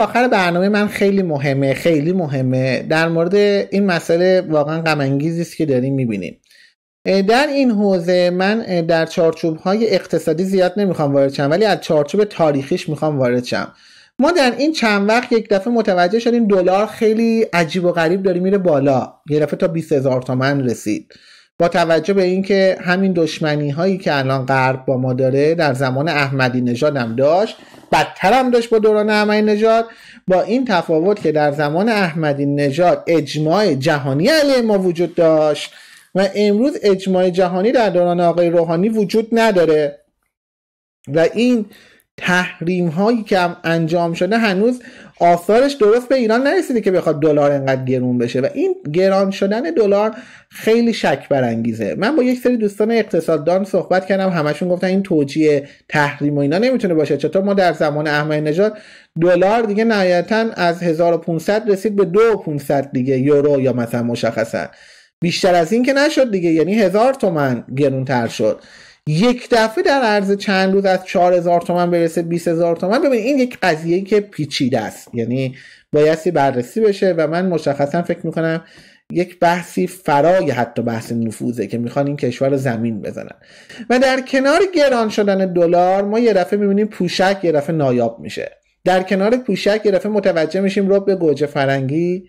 آخر برنامه من خیلی مهمه خیلی مهمه در مورد این مسئله واقعا غم است که داریم میبینیم در این حوزه من در چارچوب های اقتصادی زیاد نمیخوام وارد شم ولی از چارچوب تاریخیش میخوام وارد شم ما در این چند وقت یک دفعه متوجه شدیم دلار خیلی عجیب و غریب داره میره بالا یه دفعه تا 20 هزار تومن رسید با توجه به اینکه همین دشمنی هایی که الان غرب با ما داره در زمان احمدی نژاد هم داشت بدتر هم داشت با دوران احمدی نژاد با این تفاوت که در زمان احمدی نژاد اجماع جهانی علیه ما وجود داشت و امروز اجماع جهانی در دوران آقای روحانی وجود نداره و این تحریم هایی که هم انجام شده هنوز آثارش درست به ایران نرسیده که بخواد دلار انقدر گرون بشه و این گران شدن دلار خیلی شک برانگیزه من با یک سری دوستان اقتصاددان صحبت کردم همشون گفتن این توجیه تحریم و اینا نمیتونه باشه چطور ما در زمان احمد نژاد دلار دیگه نهایتا از 1500 رسید به 2500 دیگه یورو یا مثلا مشخصا بیشتر از این که نشد دیگه یعنی هزار تومن گرونتر شد یک دفعه در عرض چند روز از 4000 تومن برسه 20000 تومن ببین این یک قضیه که پیچیده است یعنی بایستی بررسی بشه و من مشخصا فکر میکنم یک بحثی فرای حتی بحث نفوذه که میخوان این کشور زمین بزنن و در کنار گران شدن دلار ما یه دفعه میبینیم پوشک یه دفعه نایاب میشه در کنار پوشک یه دفعه متوجه میشیم رب گوجه فرنگی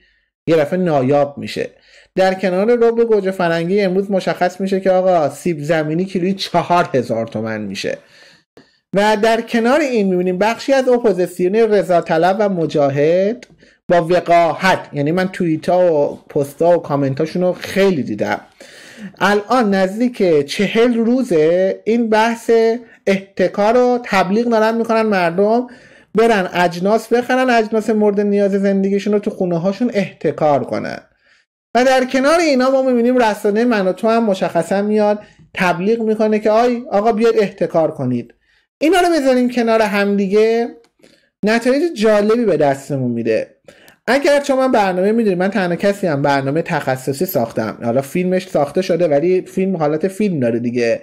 یه دفعه نایاب میشه در کنار رب گوجه فرنگی امروز مشخص میشه که آقا سیب زمینی کیلوی چهار هزار تومن میشه و در کنار این میبینیم بخشی از اپوزیسیون رضا طلب و مجاهد با وقاحت یعنی من توییتا و پستا و کامنتاشون رو خیلی دیدم الان نزدیک چهل روزه این بحث احتکار رو تبلیغ دارن میکنن مردم برن اجناس بخرن اجناس مورد نیاز زندگیشون رو تو خونه هاشون احتکار کنن و در کنار اینا ما میبینیم رسانه من و تو هم مشخصا میاد تبلیغ میکنه که آی آقا بیاد احتکار کنید اینا رو بذاریم کنار همدیگه نتایج جالبی به دستمون میده اگر چون من برنامه میدونی من تنها کسی هم برنامه تخصصی ساختم حالا فیلمش ساخته شده ولی فیلم حالت فیلم داره دیگه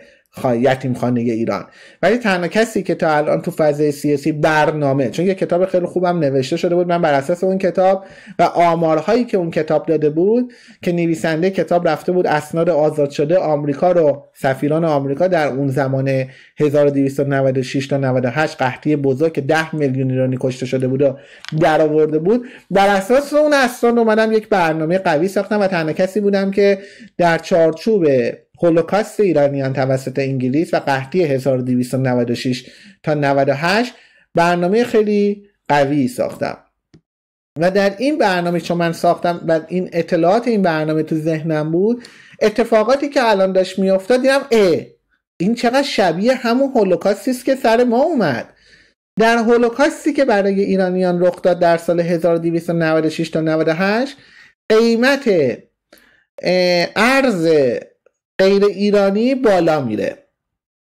یتیم خانه ایران ولی تنها کسی که تا الان تو فضای سیاسی برنامه چون یه کتاب خیلی خوبم نوشته شده بود من بر اساس اون کتاب و آمارهایی که اون کتاب داده بود که نویسنده کتاب رفته بود اسناد آزاد شده آمریکا رو سفیران آمریکا در اون زمان 1296 تا 98 قحطی بزرگ که 10 میلیون ایرانی کشته شده بود و در آورده بود بر اساس اون اسناد اومدم یک برنامه قوی ساختم و تنها کسی بودم که در چارچوب هولوکاست ایرانیان توسط انگلیس و قحطی 1296 تا 98 برنامه خیلی قوی ساختم و در این برنامه چون من ساختم و این اطلاعات این برنامه تو ذهنم بود اتفاقاتی که الان داشت میافتاد دیدم ای این چقدر شبیه همون هولوکاستی است که سر ما اومد در هولوکاستی که برای ایرانیان رخ داد در سال 1296 تا 98 قیمت ارز غیر ایرانی بالا میره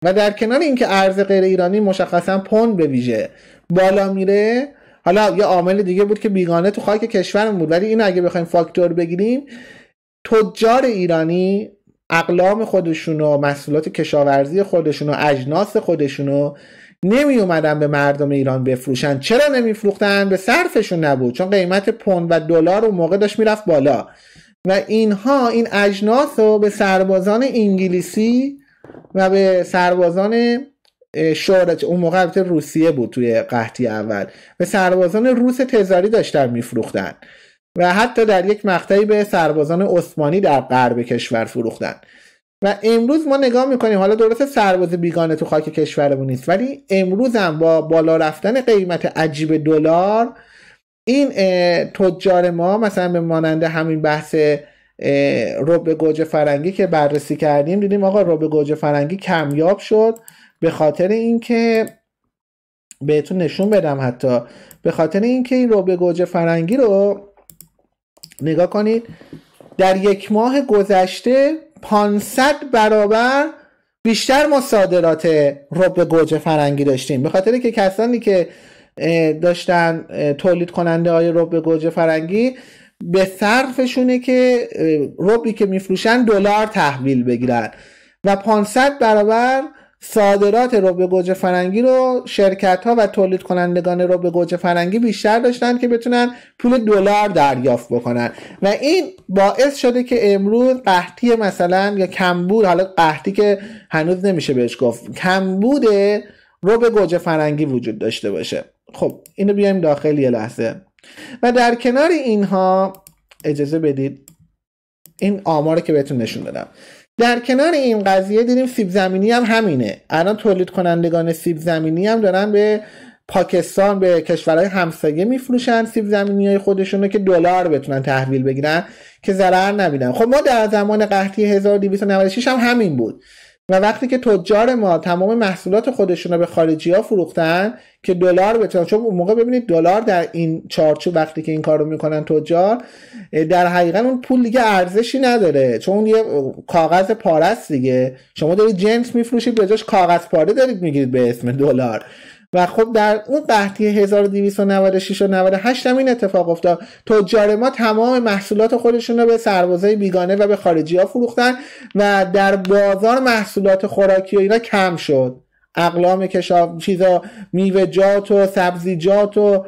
و در کنار اینکه ارز غیر ایرانی مشخصا پوند به ویژه بالا میره حالا یه عامل دیگه بود که بیگانه تو خاک کشورمون بود ولی این اگه بخوایم فاکتور بگیریم تجار ایرانی اقلام خودشون و محصولات کشاورزی خودشون و اجناس خودشون رو نمی اومدن به مردم ایران بفروشن چرا نمیفروختن به صرفشون نبود چون قیمت پوند و دلار اون موقع داشت میرفت بالا و اینها این اجناس رو به سربازان انگلیسی و به سربازان شورت اون موقع روسیه بود توی قحطی اول به سربازان روس تزاری داشتن میفروختن و حتی در یک مقطعی به سربازان عثمانی در غرب کشور فروختن و امروز ما نگاه میکنیم حالا درست سرباز بیگانه تو خاک کشورمون نیست ولی امروز هم با بالا رفتن قیمت عجیب دلار این تجار ما مثلا به مانند همین بحث رب گوجه فرنگی که بررسی کردیم دیدیم آقا رب گوجه فرنگی کمیاب شد به خاطر اینکه بهتون نشون بدم حتی به خاطر اینکه این رب گوجه فرنگی رو نگاه کنید در یک ماه گذشته 500 برابر بیشتر ما صادرات رب گوجه فرنگی داشتیم به خاطر که کسانی که داشتن تولید کننده های رب گوجه فرنگی به صرفشونه که ربی که میفروشن دلار تحویل بگیرن و 500 برابر صادرات رب گوجه فرنگی رو شرکت ها و تولید کنندگان رب گوجه فرنگی بیشتر داشتن که بتونن پول دلار دریافت بکنن و این باعث شده که امروز قحطی مثلا یا کمبود حالا قحطی که هنوز نمیشه بهش گفت کمبود رب گوجه فرنگی وجود داشته باشه خب اینو بیایم داخل یه لحظه و در کنار اینها اجازه بدید این آمار که بهتون نشون دادم در کنار این قضیه دیدیم سیب زمینی هم همینه الان تولید کنندگان سیب زمینی هم دارن به پاکستان به کشورهای همسایه میفروشن سیب زمینی های خودشون رو که دلار بتونن تحویل بگیرن که ضرر نبینن خب ما در زمان قحطی 1296 هم همین بود و وقتی که تجار ما تمام محصولات خودشون رو به خارجی ها فروختن که دلار بتونن چون اون موقع ببینید دلار در این چارچو وقتی که این کار رو میکنن تجار در حقیقت اون پول دیگه ارزشی نداره چون اون یه کاغذ پاره است دیگه شما دارید جنس میفروشید به جاش کاغذ پاره دارید میگیرید به اسم دلار و خب در اون قحطی 1296 و 98 هم این اتفاق افتاد تجار ما تمام محصولات خودشون رو به سربازای بیگانه و به خارجی ها فروختن و در بازار محصولات خوراکی و اینا کم شد اقلام کشاو چیزا میوه‌جات و سبزیجات و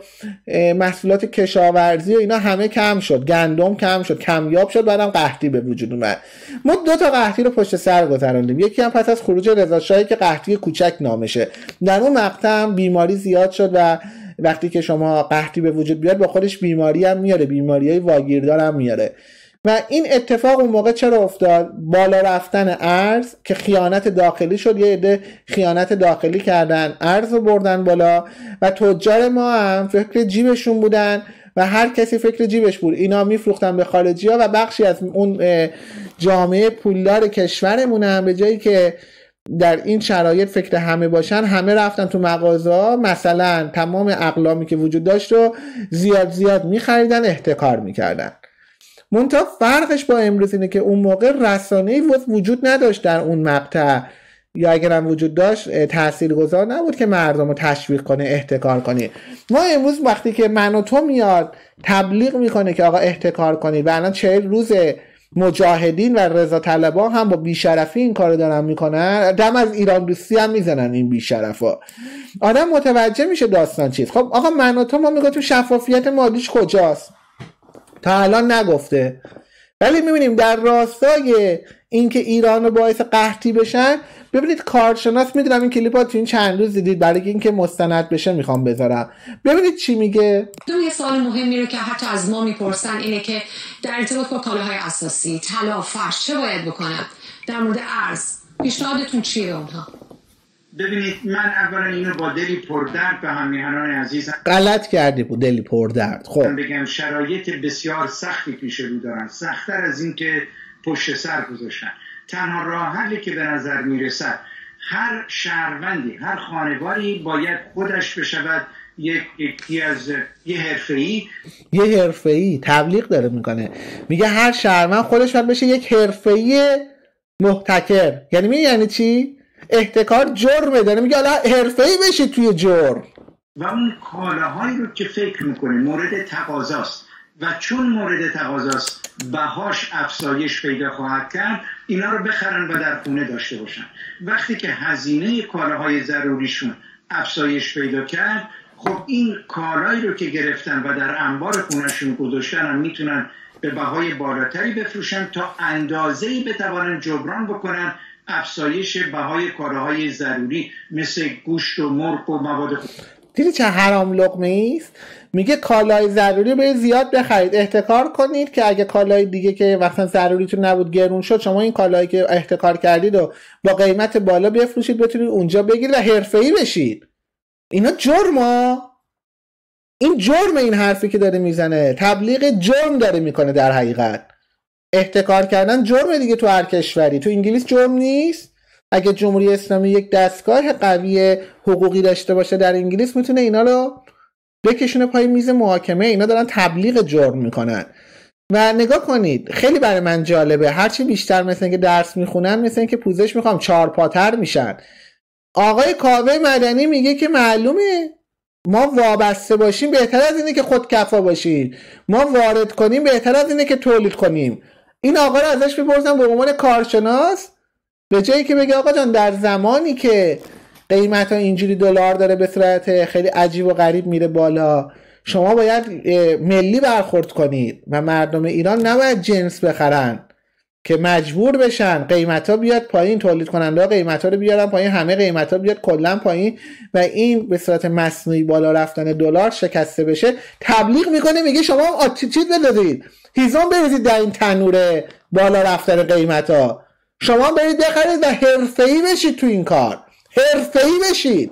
محصولات کشاورزی و اینا همه کم شد گندم کم شد کمیاب شد بعدم قحطی به وجود اومد ما دو تا قحطی رو پشت سر گذراندیم یکی هم پس از خروج رضا که قحطی کوچک نامشه در اون مقطع بیماری زیاد شد و وقتی که شما قحطی به وجود بیاد با خودش بیماری هم میاره بیماری های واگیردار هم میاره و این اتفاق اون موقع چرا افتاد بالا رفتن ارز که خیانت داخلی شد یه عده خیانت داخلی کردن ارز رو بردن بالا و تجار ما هم فکر جیبشون بودن و هر کسی فکر جیبش بود اینا میفروختن به خارجی ها و بخشی از اون جامعه پولدار کشورمون هم به جایی که در این شرایط فکر همه باشن همه رفتن تو مغازه مثلا تمام اقلامی که وجود داشت رو زیاد زیاد میخریدن احتکار میکردن منتها فرقش با امروز اینه که اون موقع رسانه وجود نداشت در اون مقطع یا هم وجود داشت گذار نبود که مردم رو تشویق کنه احتکار کنه ما امروز وقتی که من و تو میاد تبلیغ میکنه که آقا احتکار کنید و الان چهل روز مجاهدین و رضا طلبا هم با بیشرفی این کار دارن میکنن دم از ایران دوستی هم میزنن این بیشرفا آدم متوجه میشه داستان چیز خب آقا من و تو ما میگفتیم شفافیت مادیش کجاست تا الان نگفته ولی میبینیم در راستای اینکه ایران رو باعث قحطی بشن ببینید کارشناس میدونم این کلیپ تو این چند روز دیدید برای اینکه مستند بشه میخوام بذارم ببینید چی میگه دو یه سوال مهمی رو که حتی از ما میپرسن اینه که در ارتباط با کالاهای اساسی طلا فرش چه باید بکنم در مورد ارز پیشنهادتون چیه اونها ببینید من اولا اینو با دلی پردرد به همیهنان عزیز غلط کردی بود دلی پردرد خب بگم شرایط بسیار سختی پیش رو دارن سختتر از اینکه پشت سر گذاشتن تنها راه حلی که به نظر میرسد هر شهروندی هر خانواری باید خودش بشود یکی از یه حرفه‌ای یه ای تبلیغ داره میکنه میگه هر شهروند خودش باید بشه یک حرفه‌ای محتکر یعنی می یعنی چی احتکار جرمه داره میگه حالا حرفه ای بشه توی جرم و اون کالاهایی رو که فکر میکنه مورد تقاضاست و چون مورد تقاضاست بهاش افزایش پیدا خواهد کرد اینا رو بخرن و در خونه داشته باشن وقتی که هزینه کالاهای ضروریشون افزایش پیدا کرد خب این کالایی رو که گرفتن و در انبار خونهشون گذاشتن هم میتونن به بهای بالاتری بفروشن تا اندازه‌ای بتوانن جبران بکنن افزایش بهای کارهای ضروری مثل گوشت و مرغ و مواد دیدی چه حرام لقمه است میگه کالای ضروری به زیاد بخرید احتکار کنید که اگه کالای دیگه که ضروری ضروریتون نبود گرون شد شما این کالایی که احتکار کردید و با قیمت بالا بفروشید بتونید اونجا بگیرید و ای بشید اینا جرما این جرم این حرفی که داره میزنه تبلیغ جرم داره میکنه در حقیقت احتکار کردن جرم دیگه تو هر کشوری تو انگلیس جرم نیست اگه جمهوری اسلامی یک دستگاه قوی حقوقی داشته باشه در انگلیس میتونه اینا رو بکشونه پای میز محاکمه اینا دارن تبلیغ جرم میکنن و نگاه کنید خیلی برای من جالبه هرچی بیشتر مثل که درس میخونن مثل اینکه پوزش میخوام چهار میشن آقای کاوه مدنی میگه که معلومه ما وابسته باشیم بهتر از اینه که خودکفا باشیم ما وارد کنیم بهتر از اینه که تولید کنیم این آقا رو ازش میپرسن به عنوان کارشناس به جایی که بگه آقا جان در زمانی که قیمت ها اینجوری دلار داره به صورت خیلی عجیب و غریب میره بالا شما باید ملی برخورد کنید و مردم ایران نباید جنس بخرن که مجبور بشن قیمت ها بیاد پایین تولید کننده و قیمت ها رو بیارن پایین همه قیمت ها بیاد کلا پایین و این به صورت مصنوعی بالا رفتن دلار شکسته بشه تبلیغ میکنه میگه شما آتیتید بدادید هیزم بریزید در این تنور بالا رفتن قیمت ها شما برید بخرید و ای بشید تو این کار ای بشید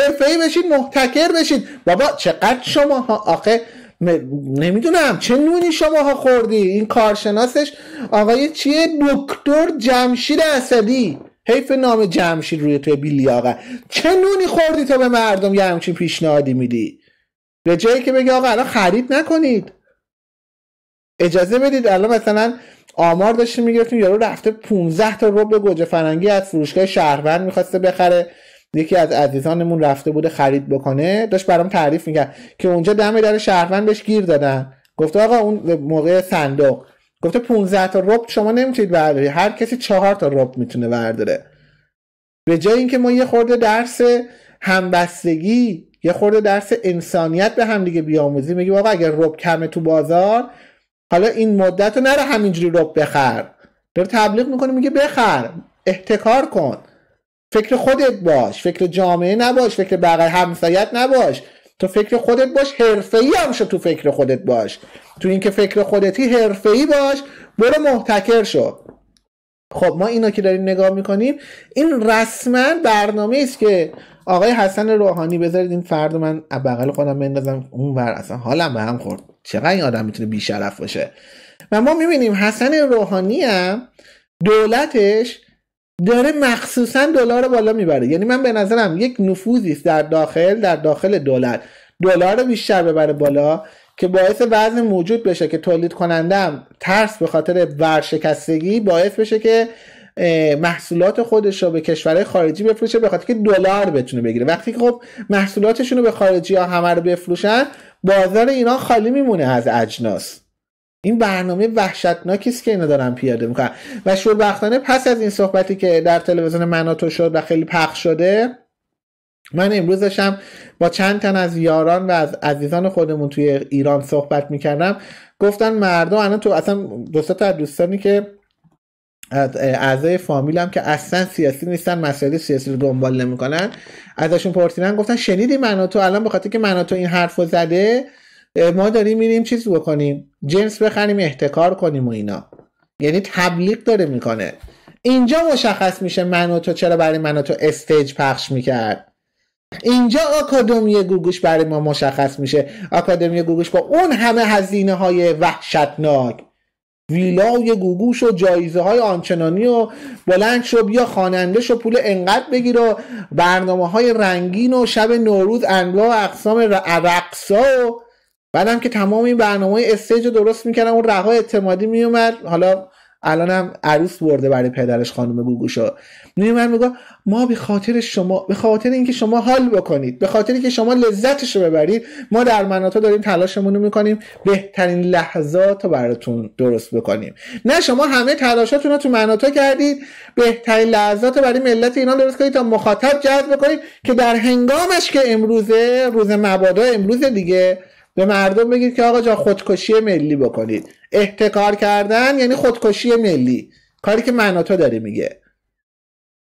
ای بشید محتکر بشید بابا چقدر شما ها آخه نمیدونم چه نونی شما ها خوردی این کارشناسش آقای چیه دکتر جمشید اسدی حیف نام جمشید روی توی بیلی آقا چه نونی خوردی تا به مردم یه همچین پیشنهادی میدی به جایی که بگی آقا الان خرید نکنید اجازه بدید الان مثلا آمار داشتیم میگرفتیم یارو رفته 15 تا رب گوجه فرنگی از فروشگاه شهروند میخواسته بخره یکی از عزیزانمون رفته بوده خرید بکنه داشت برام تعریف میکرد که اونجا دم در شهروند بهش گیر دادن گفته آقا اون موقع صندوق گفته 15 تا رب شما نمیتونید برداری هر کسی 4 تا رب میتونه برداره به جای اینکه ما یه خورده درس همبستگی یه خورده درس انسانیت به هم دیگه بیاموزیم میگه آقا اگر رب کمه تو بازار حالا این مدت رو نره همینجوری رو بخر داره تبلیغ میکنه میگه بخر احتکار کن فکر خودت باش فکر جامعه نباش فکر بقیه همسایت نباش تو فکر خودت باش حرفه ای هم شو تو فکر خودت باش تو اینکه فکر خودتی حرفه ای باش برو محتکر شو خب ما اینا که داریم نگاه میکنیم این رسما برنامه است که آقای حسن روحانی بذارید این فرد من بغل خودم بندازم اون ور اصلا حالم به هم خورد چقدر این آدم میتونه بیشرف باشه و ما میبینیم حسن روحانی هم دولتش داره مخصوصا دلار رو بالا میبره یعنی من به نظرم یک نفوذی است در داخل در داخل دولت دلار رو بیشتر ببره بالا که باعث وزن موجود بشه که تولید کنندم ترس به خاطر ورشکستگی باعث بشه که محصولات خودش رو به کشورهای خارجی بفروشه به خاطر که دلار بتونه بگیره وقتی که خب محصولاتشون رو به خارجی ها همه رو بفروشن بازار ایران خالی میمونه از اجناس این برنامه وحشتناکی است که اینا دارن پیاده میکنن و شوربختانه پس از این صحبتی که در تلویزیون مناتو شد و خیلی پخش شده من امروز داشتم با چند تن از یاران و از عزیزان خودمون توی ایران صحبت میکردم گفتن مردم الان تو اصلا دو تا دوستانی که از فامیل هم که اصلا سیاسی نیستن مسائل سیاسی رو دنبال نمیکنن ازشون پرسیدن گفتن شنیدی من تو الان به که من این حرفو زده ما داریم میریم چیز بکنیم جنس بخریم احتکار کنیم و اینا یعنی تبلیغ داره میکنه اینجا مشخص میشه من تو چرا برای من تو استیج پخش میکرد اینجا آکادمی گوگوش برای ما مشخص میشه آکادمی گوگوش با اون همه هزینه های وحشتناک یه گوگوش و جایزه های آنچنانی و بلند شو بیا خواننده شو پول انقدر بگیر و برنامه های رنگین و شب نوروز انواع و اقسام رقصا و بعدم که تمام این برنامه استیج رو درست میکردم اون رها اعتمادی میومد حالا الانم عروس برده برای پدرش خانم گوگوشا میگه من ما به خاطر شما به خاطر اینکه شما حال بکنید به خاطر اینکه شما لذتش رو ببرید ما در مناطق داریم تلاشمون رو میکنیم بهترین لحظات رو براتون درست بکنیم نه شما همه تلاشاتون رو تو مناطق کردید بهترین لحظات رو برای ملت اینا درست کنید تا مخاطب جذب بکنید که در هنگامش که امروزه روز مبادا امروز دیگه به مردم بگید که آقا جا خودکشی ملی بکنید احتکار کردن یعنی خودکشی ملی کاری که تو داره میگه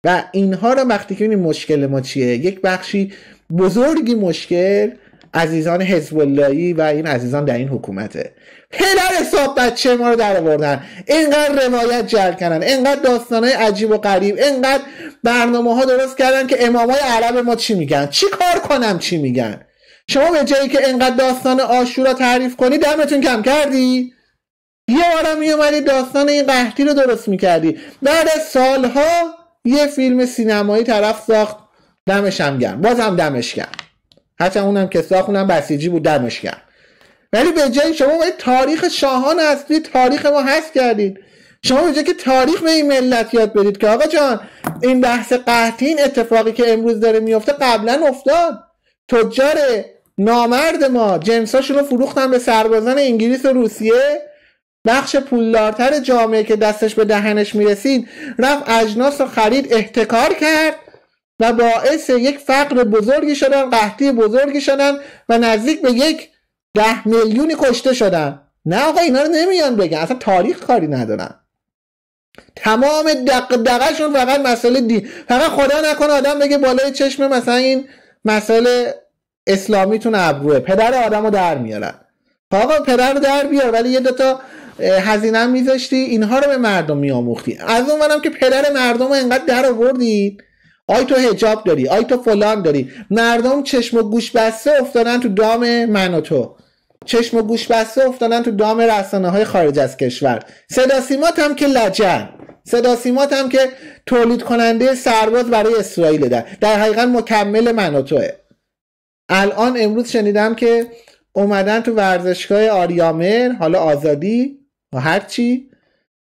و اینها رو وقتی که این مشکل ما چیه یک بخشی بزرگی مشکل عزیزان حزب و این عزیزان در این حکومته پدر حساب بچه ما رو در آوردن اینقدر روایت جل کردن اینقدر داستانه عجیب و غریب اینقدر برنامه ها درست کردن که امامای عرب ما چی میگن چی کار کنم چی میگن شما به جایی که انقدر داستان آشورا تعریف کنی دمتون کم کردی یه بارم میومدی داستان این قحطی رو درست میکردی بعد از سالها یه فیلم سینمایی طرف ساخت دمش هم گرم بازم دمش گرم حتی اونم که ساخت اونم بسیجی بود دمش گرم ولی به جای شما به تاریخ شاهان اصلی تاریخ ما هست کردید شما به که تاریخ به این ملت یاد بدید که آقا جان این بحث قحطی این اتفاقی که امروز داره میفته قبلا افتاد تجار نامرد ما جنساشون رو فروختن به سربازان انگلیس و روسیه بخش پولدارتر جامعه که دستش به دهنش میرسید رفت اجناس رو خرید احتکار کرد و باعث یک فقر بزرگی شدن قحطی بزرگی شدن و نزدیک به یک ده میلیونی کشته شدن نه آقا اینا رو نمیان بگن اصلا تاریخ کاری ندارن تمام دقشون فقط مسئله دی فقط خدا نکنه آدم بگه بالای چشم مثلا این مسئله اسلامیتون ابروه پدر آدم رو در میارن خب آقا پدر رو در بیار ولی یه دوتا هزینه میذاشتی اینها رو به مردم میاموختی از اون منم که پدر مردم رو انقدر در آی تو هجاب داری آی تو فلان داری مردم چشم و گوش بسته افتادن تو دام من چشم و گوش بسته افتادن تو دام رسانه های خارج از کشور صدا هم که لجن صدا هم که تولید کننده سرباز برای اسرائیل در در حقیقت مکمل من الان امروز شنیدم که اومدن تو ورزشگاه آریامر حالا آزادی و هر چی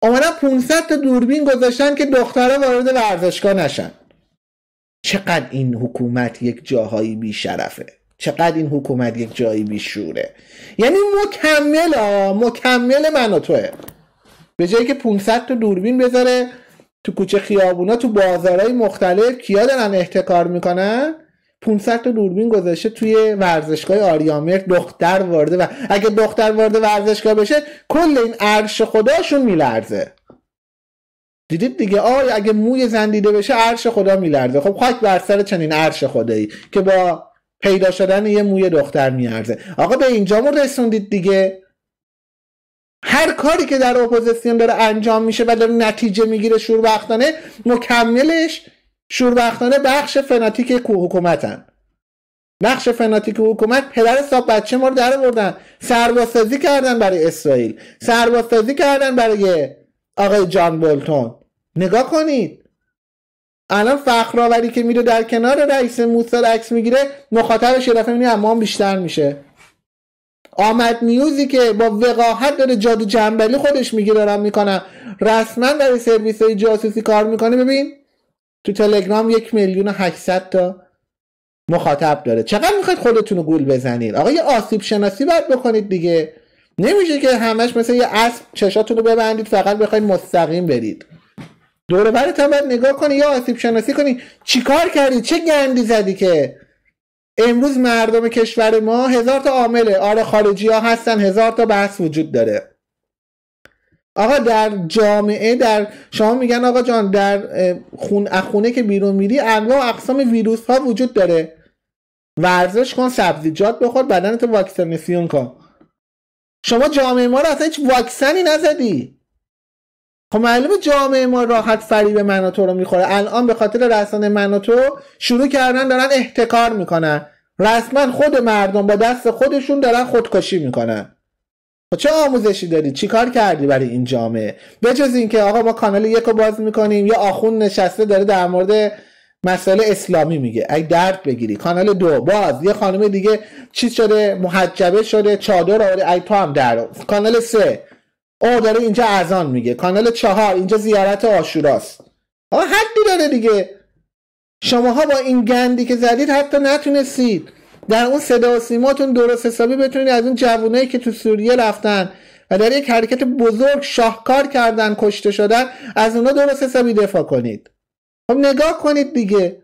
اومدن 500 تا دوربین گذاشتن که دخترها وارد ورزشگاه نشن چقدر این حکومت یک جاهایی بیشرفه چقدر این حکومت یک جایی بیشوره یعنی مکمل آه مکمل من و توه به جایی که 500 تا دوربین بذاره تو کوچه خیابونا تو بازارهای مختلف کیا دارن احتکار میکنن 500 تا دوربین گذاشته توی ورزشگاه آریامر دختر وارده و اگه دختر وارد ورزشگاه بشه کل این عرش خداشون میلرزه دیدید دیگه آی اگه موی زن دیده بشه عرش خدا میلرزه خب خاک بر سر چنین عرش خدایی که با پیدا شدن یه موی دختر میارزه آقا به اینجا رسوندید دیگه هر کاری که در اپوزیسیون داره انجام میشه و داره نتیجه میگیره شور مکملش شوربختانه بخش فناتیک حکومتن بخش فناتیک حکومت پدر ساب بچه ما رو در آوردن سربازسازی کردن برای اسرائیل سربازسازی کردن برای آقای جان بولتون نگاه کنید الان فخرآوری که میره در کنار رئیس موساد عکس میگیره مخاطبش یه دفعه بیشتر میشه آمد نیوزی که با وقاحت داره جادو جنبلی خودش میگه دارم میکنم رسما در سرویس های جاسوسی کار میکنه ببین تو تلگرام یک میلیون و تا مخاطب داره چقدر میخواید خودتون رو گول بزنید آقا یه آسیب شناسی باید بکنید دیگه نمیشه که همش مثل یه اسب چشاتون رو ببندید فقط بخواید مستقیم برید دوره برای باید نگاه کنی یا آسیب شناسی کنی چیکار کردی چه گندی زدی که امروز مردم کشور ما هزار تا عامله آره خارجی ها هستن هزار تا بحث وجود داره آقا در جامعه در شما میگن آقا جان در خون خونه که بیرون میری انواع و اقسام ویروس ها وجود داره ورزش کن سبزیجات بخور بدنتو واکسیناسیون کن شما جامعه ما رو اصلا هیچ واکسنی نزدی خب معلومه جامعه ما راحت فریب من و رو میخوره الان به خاطر رسانه من شروع کردن دارن احتکار میکنن رسما خود مردم با دست خودشون دارن خودکشی میکنن خب چه آموزشی داری کار کردی برای این جامعه بجز اینکه آقا ما کانال یک رو باز میکنیم یا آخون نشسته داره در مورد مسئله اسلامی میگه ای درد بگیری کانال دو باز یه خانم دیگه چی شده محجبه شده چادر آره ای تو هم در کانال سه او داره اینجا اذان میگه کانال چهار اینجا زیارت آشوراست آقا حدی داره دیگه شماها با این گندی که زدید حتی نتونستید در اون صدا و سیماتون درست حسابی بتونید از اون جوونایی که تو سوریه رفتن و در یک حرکت بزرگ شاهکار کردن کشته شدن از اونا درست حسابی دفاع کنید خب نگاه کنید دیگه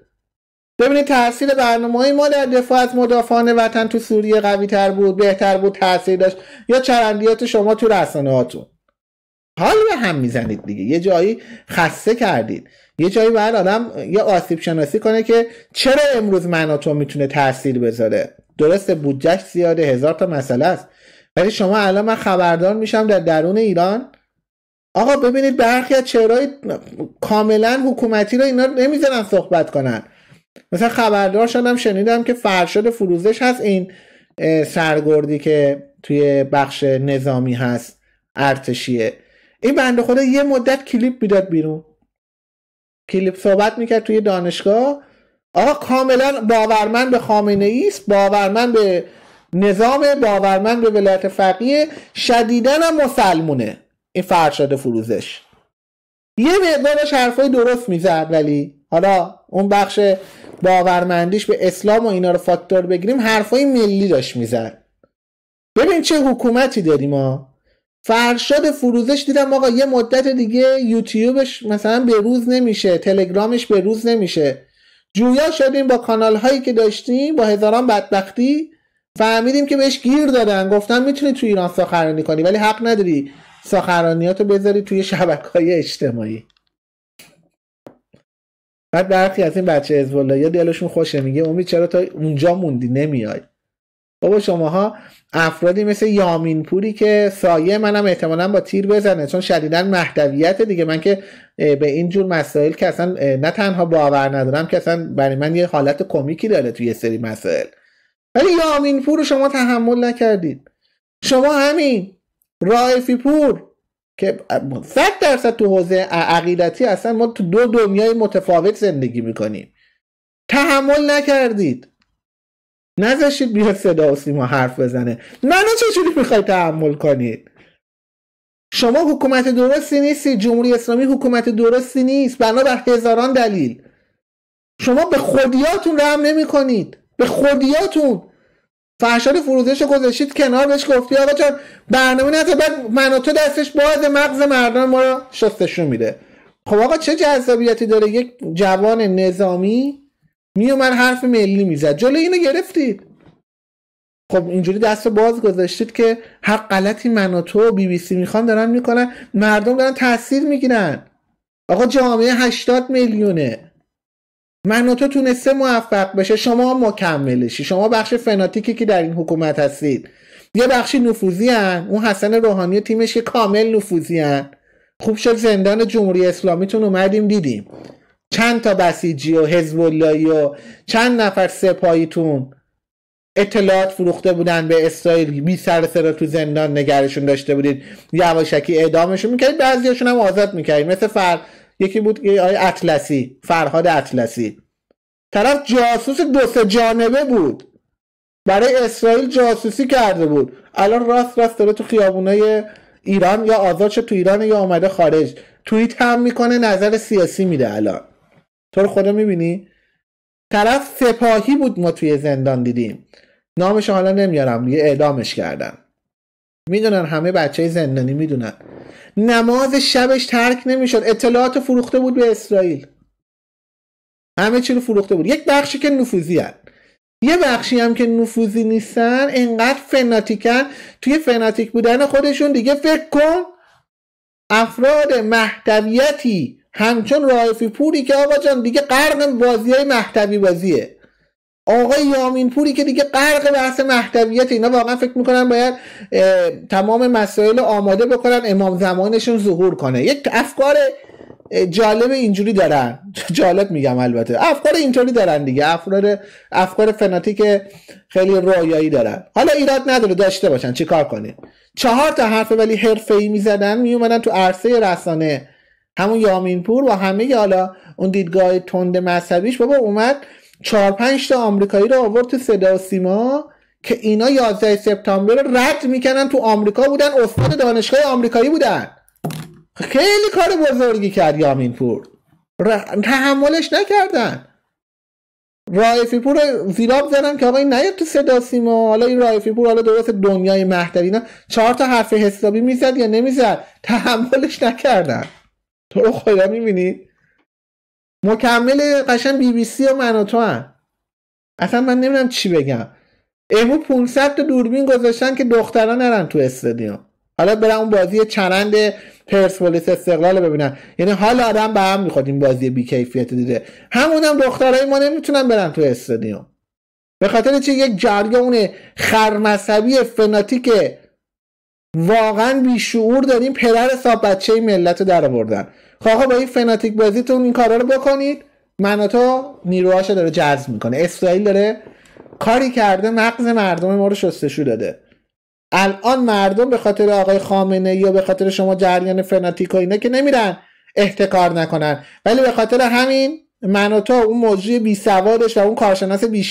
ببینید تاثیر برنامه های ما در دفاع از مدافعان وطن تو سوریه قوی تر بود بهتر بود تاثیر داشت یا چرندیات شما تو رسانه هاتون حال به هم میزنید دیگه یه جایی خسته کردید یه جایی باید آدم یه آسیب شناسی کنه که چرا امروز تو میتونه تاثیر بذاره درسته بودجشت زیاده هزار تا مسئله است ولی شما الان من خبردار میشم در درون ایران آقا ببینید برخی از چهرهای کاملا حکومتی رو اینا نمیذارن صحبت کنن مثلا خبردار شدم شنیدم که فرشاد فروزش هست این سرگردی که توی بخش نظامی هست ارتشیه این بنده خدا یه مدت کلیپ میداد بیرون کلیپ صحبت میکرد توی دانشگاه آقا کاملا باورمند به خامنه ایست باورمند به نظام باورمند به ولایت فقیه شدیدن هم مسلمونه این فرشاد فروزش یه مقدارش حرفای درست میزد ولی حالا اون بخش باورمندیش به اسلام و اینا رو فاکتور بگیریم حرفای ملی داشت میزد ببین چه حکومتی داریم ما فرشاد فروزش دیدم آقا یه مدت دیگه یوتیوبش مثلا به روز نمیشه تلگرامش به روز نمیشه جویا شدیم با کانال هایی که داشتیم با هزاران بدبختی فهمیدیم که بهش گیر دادن گفتن میتونی تو ایران سخنرانی کنی ولی حق نداری سخنرانیاتو بذاری توی شبکه های اجتماعی بعد برخی از این بچه از دلشون خوشه میگه امید چرا تا اونجا موندی نمیای بابا شماها افرادی مثل یامین پوری که سایه منم احتمالا با تیر بزنه چون شدیدا مهدویت دیگه من که به این جور مسائل که اصلا نه تنها باور ندارم که اصلا برای من یه حالت کمیکی داره توی یه سری مسائل ولی یامین پور رو شما تحمل نکردید شما همین رایفی پور که صد درصد تو حوزه عقیدتی اصلا ما تو دو دنیای متفاوت زندگی میکنیم تحمل نکردید نذاشید بیا صدا و سیما حرف بزنه منو چجوری میخوای تحمل کنید شما حکومت درستی نیستی جمهوری اسلامی حکومت درستی نیست بنا بر هزاران دلیل شما به خودیاتون رحم نمیکنید، به خودیاتون فرشاد فروزش رو گذاشتید کنار بهش گفتی آقا چون برنامه نتا بعد من تو دستش باز مغز مردم ما رو شستشون میده خب آقا چه جذابیتی داره یک جوان نظامی من حرف ملی میزد جلو اینو گرفتید خب اینجوری دست باز گذاشتید که هر غلطی من و تو بی بی سی میخوان دارن میکنن مردم دارن تاثیر میگیرن آقا جامعه 80 میلیونه من و تو تونسته موفق بشه شما مکملشی شما بخش فناتیکی که در این حکومت هستید یه بخشی نفوذی اون حسن روحانی و تیمش کامل نفوذی هن. خوب شد زندان جمهوری اسلامیتون اومدیم دیدیم چند تا بسیجی و حزب و چند نفر سپاییتون اطلاعات فروخته بودن به اسرائیل بی سر سر تو زندان نگرشون داشته بودید یواشکی اعدامشون میکردید بعضیاشون هم آزاد میکردید مثل فر یکی بود که اطلسی فرهاد اطلسی طرف جاسوس دو سه جانبه بود برای اسرائیل جاسوسی کرده بود الان راست راست داره تو خیابونای ایران یا آزاد شد تو ایران یا اومده خارج توییت هم میکنه نظر سیاسی میده الان تو رو خدا میبینی طرف سپاهی بود ما توی زندان دیدیم نامش حالا نمیارم یه اعدامش کردن میدونن همه بچه زندانی میدونن نماز شبش ترک نمیشد اطلاعات فروخته بود به اسرائیل همه چی رو فروخته بود یک بخشی که نفوذی یه بخشی هم که نفوذی نیستن انقدر فناتیکن توی فناتیک بودن خودشون دیگه فکر کن افراد محدویتی همچون رایفی پوری که آقا جان دیگه قرق بازی های محتوی بازیه آقای یامین پوری که دیگه قرق بحث محتویت اینا واقعا فکر میکنن باید تمام مسائل آماده بکنن امام زمانشون ظهور کنه یک افکار جالب اینجوری دارن جالب میگم البته افکار اینطوری دارن دیگه افکار افکار فناتیک خیلی رویایی دارن حالا ایراد نداره داشته باشن چیکار کنی چهار تا حرف ولی حرفه‌ای میزدن میومدن تو عرصه رسانه همون یامینپور پور همه حالا اون دیدگاه تند مذهبیش بابا اومد چهار پنج تا آمریکایی رو آورد تو صدا و سیما که اینا 11 سپتامبر رو رد میکنن تو آمریکا بودن استاد دانشگاه آمریکایی بودن خیلی کار بزرگی کرد یامینپور تحملش نکردن رایفی پور زیراب زنن که آقا این نیاد تو صدا سیما حالا این رایفی پور حالا درست دنیای مهدوی چهار تا حرف حسابی میزد یا نمیزد تحملش نکردن تو رو خدا میبینی مکمل قشن بی بی سی و من و تو هم. اصلا من نمیدونم چی بگم امو 500 دوربین گذاشتن که دختران نرن تو استادیوم حالا برم اون بازی چرند پرسپولیس استقلال رو ببینن یعنی حال آدم به هم میخواد این بازی بیکیفیت دیده همونم دخترای ما نمیتونن برن تو استادیوم به خاطر چی یک جریان خرمذهبی فناتیک واقعا بیشعور داریم پدر حساب بچه ملت رو در آوردن خب آقا با این فناتیک بازیتون این کارا رو بکنید من تو نیروهاشو داره جذب میکنه اسرائیل داره کاری کرده مغز مردم ما رو شستشو داده الان مردم به خاطر آقای خامنه یا به خاطر شما جریان فناتیک و اینا که نمیرن احتکار نکنن ولی به خاطر همین منوتو اون موضوع بی و اون کارشناس بی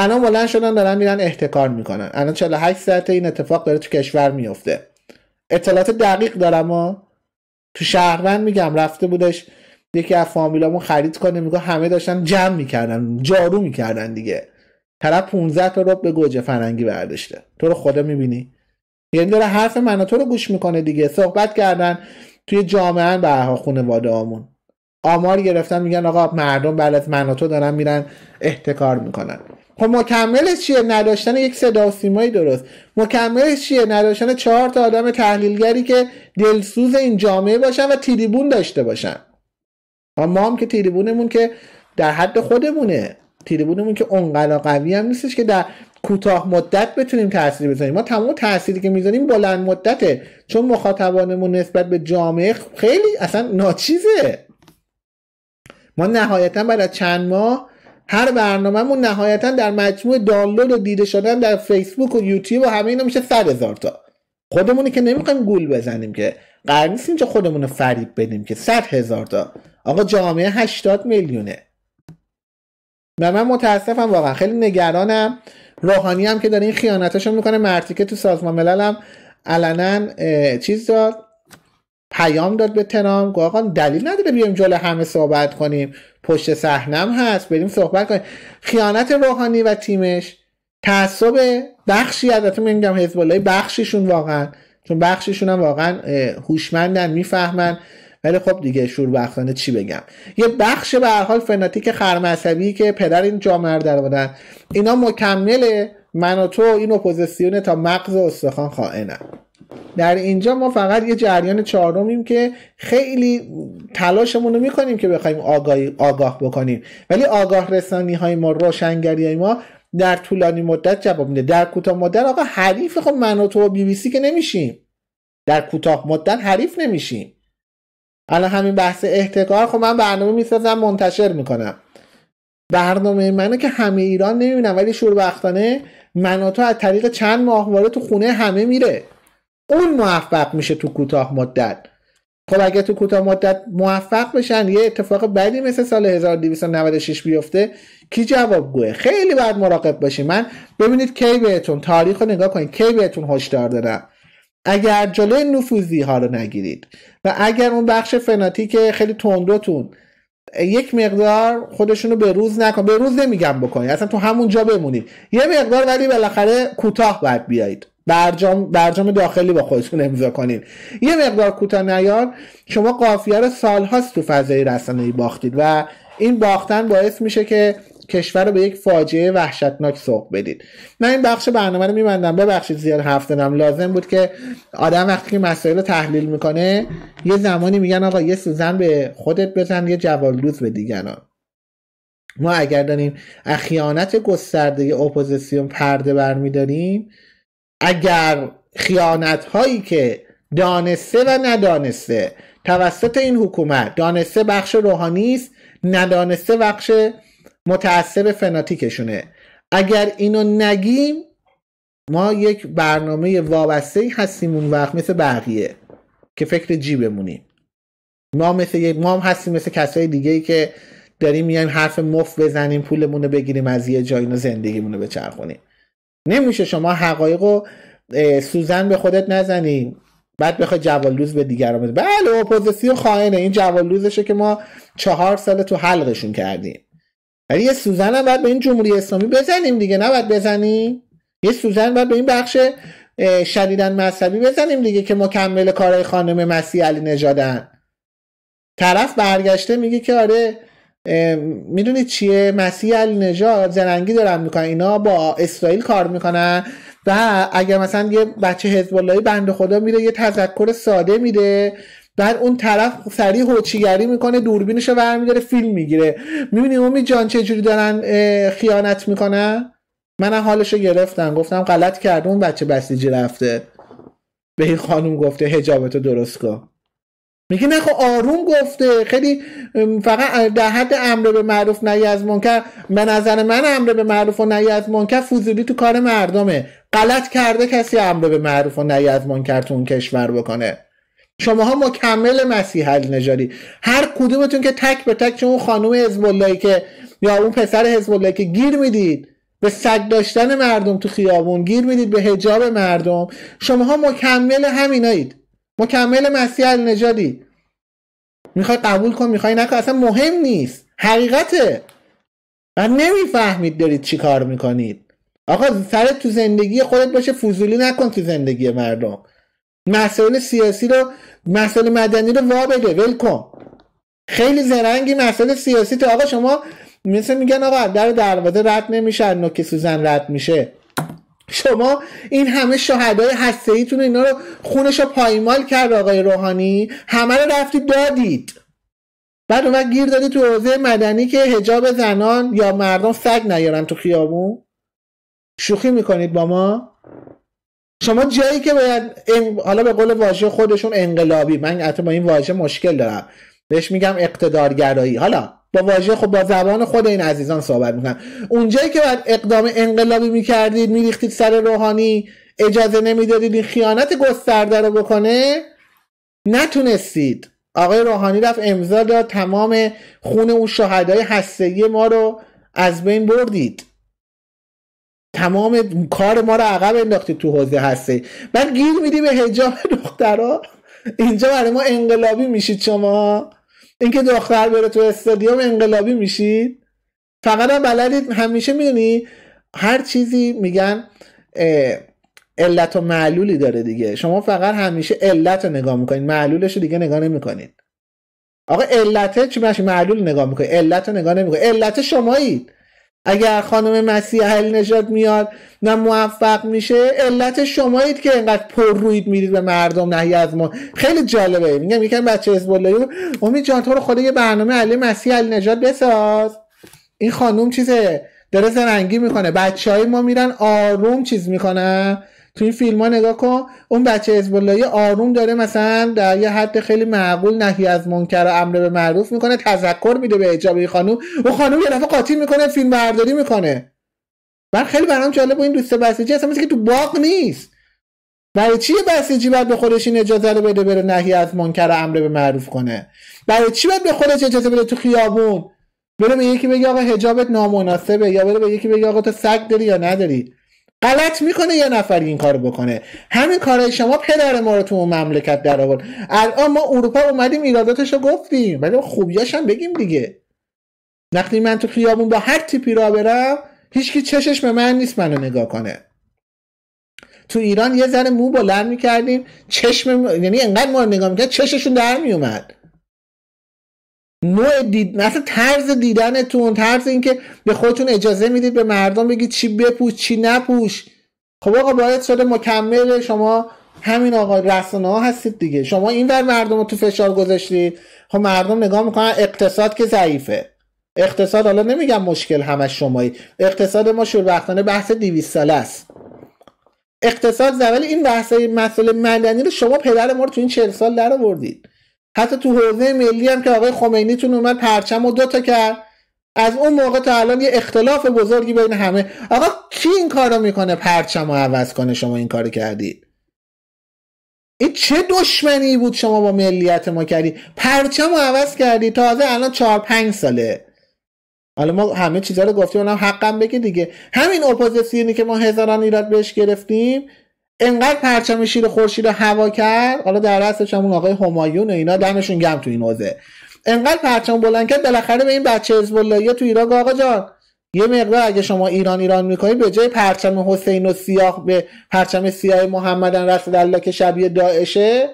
الان بلند شدن دارن میرن احتکار میکنن الان 48 ساعته این اتفاق داره تو کشور میفته اطلاعات دقیق دارم ها تو شهروند میگم رفته بودش یکی از فامیلامون خرید کنه میگه همه داشتن جمع میکردن جارو میکردن دیگه طرف 15 تا رو به گوجه فرنگی برداشته تو رو خدا میبینی یعنی داره حرف منو تو رو گوش میکنه دیگه صحبت کردن توی جامعه به خونه وادامون. آمار گرفتن میگن آقا مردم بلد من دارن میرن احتکار میکنن خب مکملش چیه نداشتن یک صدا و سیمایی درست مکملش چیه نداشتن چهار تا آدم تحلیلگری که دلسوز این جامعه باشن و تریبون داشته باشن ما هم که تریبونمون که در حد خودمونه تریبونمون که اونقدر قوی هم نیستش که در کوتاه مدت بتونیم تاثیر بزنیم ما تمام تأثیری که میزنیم بلند مدته چون مخاطبانمون نسبت به جامعه خیلی اصلا ناچیزه ما نهایتا بعد از چند ماه هر برنامهمون نهایتا در مجموع دانلود و دیده شدن در فیسبوک و یوتیوب و همه اینا میشه صد هزار تا خودمونی که نمیخوایم گول بزنیم که قرار نیست اینجا خودمون رو فریب بدیم که صد هزار تا آقا جامعه 80 میلیونه و من متاسفم واقعا خیلی نگرانم روحانی هم که داره این خیانتاشو میکنه مرتیکه تو سازمان ملل هم علنا چیز داد پیام داد به ترامپ گفت آقا دلیل نداره بیایم جلو همه صحبت کنیم پشت صحنم هست بریم صحبت کنیم خیانت روحانی و تیمش تعصب بخشی تو میگم حزب الله بخشیشون واقعا چون بخششون هم واقعا هوشمندن میفهمن ولی خب دیگه شوربختانه چی بگم یه بخش به هر حال فناتیک خرمعصبی که پدر این جامعه در بودن اینا مکمل من و تو این اپوزیسیون تا مغز استخوان خائنن در اینجا ما فقط یه جریان چهارمیم که خیلی تلاشمون رو میکنیم که بخوایم آگاهی آگاه بکنیم ولی آگاه رسانی های ما روشنگری های ما در طولانی مدت جواب میده در کوتاه مدت آقا حریف خب من و تو بی بی سی که نمیشیم در کوتاه مدت حریف نمیشیم الان همین بحث احتکار خب من برنامه میسازم منتشر میکنم برنامه منو که همه ایران نمیبینم ولی شوربختانه من از طریق چند ماهواره تو خونه همه میره اون موفق میشه تو کوتاه مدت خب اگه تو کوتاه مدت موفق بشن یه اتفاق بدی مثل سال 1296 بیفته کی جواب گوه خیلی باید مراقب باشین من ببینید کی بهتون تاریخ رو نگاه کنید کی بهتون هشدار دادم اگر جلوی نفوذی ها رو نگیرید و اگر اون بخش فناتیک خیلی تندوتون یک مقدار خودشونو به روز نکن به روز نمیگم بکنید اصلا تو همون جا بمونید یه مقدار ولی بالاخره کوتاه باید بیایید برجام برجام داخلی با خودتون امضا کنین یه مقدار کوتاه نیار شما قافیه رو سالهاست تو فضای رسانه‌ای باختید و این باختن باعث میشه که کشور رو به یک فاجعه وحشتناک سوق بدید من این بخش برنامه رو میبندم ببخشید زیاد هفته زدم لازم بود که آدم وقتی که مسائل رو تحلیل میکنه یه زمانی میگن آقا یه سوزن به خودت بزن یه جوالدوز به دیگران ما اگر داریم خیانت گسترده اپوزیسیون پرده برمیداریم اگر خیانت هایی که دانسته و ندانسته توسط این حکومت دانسته بخش روحانی ندانسته بخش متعصب فناتیکشونه اگر اینو نگیم ما یک برنامه وابسته هستیم اون وقت مثل بقیه که فکر جیبمونیم ما مثل ما هم هستیم مثل کسای دیگه ای که داریم میایم حرف مف بزنیم پولمون رو بگیریم از یه جایی زندگیمون رو بچرخونیم نمیشه شما حقایق و سوزن به خودت نزنیم بعد بخوای جوالوز به دیگران بده بله اپوزیسیون خائنه این جوالوزشه که ما چهار سال تو حلقشون کردیم ولی یه سوزن هم باید به این جمهوری اسلامی بزنیم دیگه نباید بزنیم یه سوزن باید به این بخش شدیدن مذهبی بزنیم دیگه که مکمل کارهای خانم مسیح علی نژادن طرف برگشته میگه که آره میدونید چیه مسیح علی نژاد زرنگی دارن میکنن اینا با اسرائیل کار میکنن و اگر مثلا یه بچه حزب بند خدا میره یه تذکر ساده میده بعد اون طرف سریع هوچیگری میکنه رو برمیداره فیلم میگیره میبینی اومی جان چجوری دارن خیانت میکنن من رو گرفتم گفتم غلط کرد اون بچه بسیجی رفته به این خانم گفته هجابتو درست کن میگه خب آروم گفته خیلی فقط در حد امر به معروف نهی از منکر به نظر من امر به معروف و نهی از منکر فضولی تو کار مردمه غلط کرده کسی امر به معروف و نهی از منکر تو اون کشور بکنه شماها مکمل مسیح نجاری هر کدومتون که تک به تک چون اون خانم که یا اون پسر حزب که گیر میدید به سگ داشتن مردم تو خیابون گیر میدید به حجاب مردم شماها مکمل همینایید مکمل مسیح نجادی میخوای قبول کن میخوای نکن اصلا مهم نیست حقیقته و نمیفهمید دارید چی کار میکنید آقا سرت تو زندگی خودت باشه فضولی نکن تو زندگی مردم مسئول سیاسی رو مسائل مدنی رو وا بده ول کن خیلی زرنگی مسائل سیاسی تو آقا شما مثل میگن آقا در دروازه رد نمیشه نوک سوزن رد میشه شما این همه شهدای هستهیتون اینا رو خونش رو پایمال کرد آقای روحانی همه رو رفتی دادید بعد اومد گیر دادی تو حوزه مدنی که هجاب زنان یا مردم سگ نیارن تو خیابون شوخی میکنید با ما شما جایی که باید حالا به قول واژه خودشون انقلابی من حتی با این واژه مشکل دارم بهش میگم اقتدارگرایی حالا با واژه خب با زبان خود این عزیزان صحبت میکنم اونجایی که بعد اقدام انقلابی میکردید میریختید سر روحانی اجازه نمیدادید این خیانت گسترده رو بکنه نتونستید آقای روحانی رفت امضا داد تمام خون اون شهدای هستگی ما رو از بین بردید تمام کار ما رو عقب انداختید تو حوزه هسته بعد گیر میدی به هجاب دخترها اینجا برای ما انقلابی میشید شما اینکه دختر بره تو استادیوم انقلابی میشید فقط هم بلدید همیشه میدونی هر چیزی میگن علت و معلولی داره دیگه شما فقط همیشه علت رو نگاه میکنید معلولش رو دیگه نگاه نمیکنید آقا علته چی معلول نگاه میکنید علت رو نگاه نمیکنید علت شمایید اگر خانم مسیح علی نجات میاد نه موفق میشه علت شمایید که اینقدر پر روید میرید به مردم نهی از ما خیلی جالبه میگم یکم بچه اسبالایی امید جان تو رو خدا یه برنامه علی مسیح علی نجات بساز این خانم چیزه داره زرنگی میکنه بچه های ما میرن آروم چیز میکنن تو این فیلم ها نگاه کن اون بچه حزب آروم داره مثلا در یه حد خیلی معقول نهی از منکر و امر به معروف میکنه تذکر میده به اجابه خانوم و خانوم یه دفعه قاطی میکنه فیلم برداری میکنه من خیلی برام جالب این دوست بسیجی اصلا مثل که تو باغ نیست برای چی بسیجی باید به خودش این اجازه رو بده بره نهی از منکر و امر به معروف کنه برای چی باید به خودش اجازه بده تو خیابون بره به یکی بگه آقا حجابت نامناسبه یا بره به یکی بگه آقا تو سگ داری یا نداری غلط میکنه یه نفر این کار بکنه همین کارای شما پدر ما رو تو اون مملکت در آورد الان ما اروپا اومدیم ایراداتش رو گفتیم ولی خوبیاش هم بگیم دیگه وقتی من تو خیابون با هر تیپی را برم هیچکی چشش به من نیست منو نگاه کنه تو ایران یه زن مو بلند میکردیم چشم یعنی انقدر ما نگاه میکرد چششون در میومد نوع دید مثلا طرز دیدنتون طرز اینکه به خودتون اجازه میدید به مردم بگید چی بپوش چی نپوش خب آقا باید شده مکمل شما همین آقا رسانه ها هستید دیگه شما این مردم رو تو فشار گذاشتید خب مردم نگاه میکنن اقتصاد که ضعیفه اقتصاد حالا نمیگم مشکل همش شمایی اقتصاد ما شوربختانه بحث 200 ساله است اقتصاد زوال این بحث مسئله مدنی رو شما پدر ما رو تو این 40 سال در حتی تو حوزه ملی هم که آقای خمینیتون اومد پرچم و دوتا کرد از اون موقع تا الان یه اختلاف بزرگی بین همه آقا کی این رو میکنه پرچم رو عوض کنه شما این کارو کردید این چه دشمنی بود شما با ملیت ما کردی پرچم رو عوض کردی تازه الان چهار پنج ساله حالا ما همه چیزها رو گفتیم اونم حقم بگی دیگه همین اپوزیسیونی که ما هزاران ایراد بهش گرفتیم انقدر پرچم شیر خورشید رو هوا کرد حالا در رستش همون آقای همایون و اینا دمشون گم تو این حوزه انقدر پرچم بلند کرد بالاخره به این بچه حزب تو ایران آقا جان یه مقدار اگه شما ایران ایران میکنی به جای پرچم حسین و سیاه به پرچم سیاه محمدن رسول الله که شبیه داعشه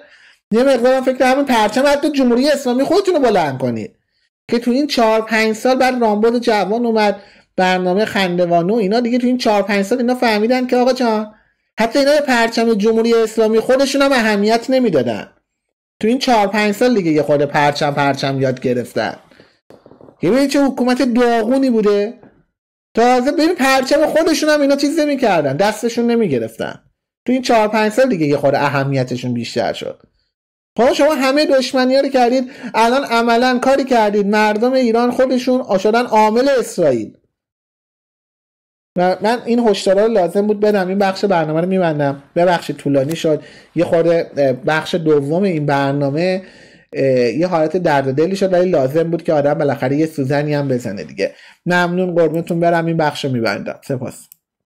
یه مقدار فکر همین پرچم حتی جمهوری اسلامی خودتون رو بلند کنید که تو این چهار پنج سال بعد رامبد جوان اومد برنامه خندوانو اینا دیگه تو این چهار پنج سال اینا فهمیدن که آقا جان حتی اینا پرچم جمهوری اسلامی خودشون هم اهمیت نمیدادن تو این چهار پنج سال دیگه یه خود پرچم پرچم یاد گرفتن ببینید چه حکومت داغونی بوده تازه ببین پرچم خودشون هم اینا چیز نمیکردن دستشون نمیگرفتن تو این چهار پنج سال دیگه یه خود اهمیتشون بیشتر شد حالا خب شما همه دشمنی رو کردید الان عملا کاری کردید مردم ایران خودشون شدن عامل اسرائیل من این هشدارا لازم بود بدم این بخش برنامه رو میبندم ببخشید طولانی شد یه خورده بخش دوم این برنامه یه حالت درد دلی شد ولی لازم بود که آدم بالاخره یه سوزنی هم بزنه دیگه ممنون قربونتون برم این بخش رو میبندم سپاس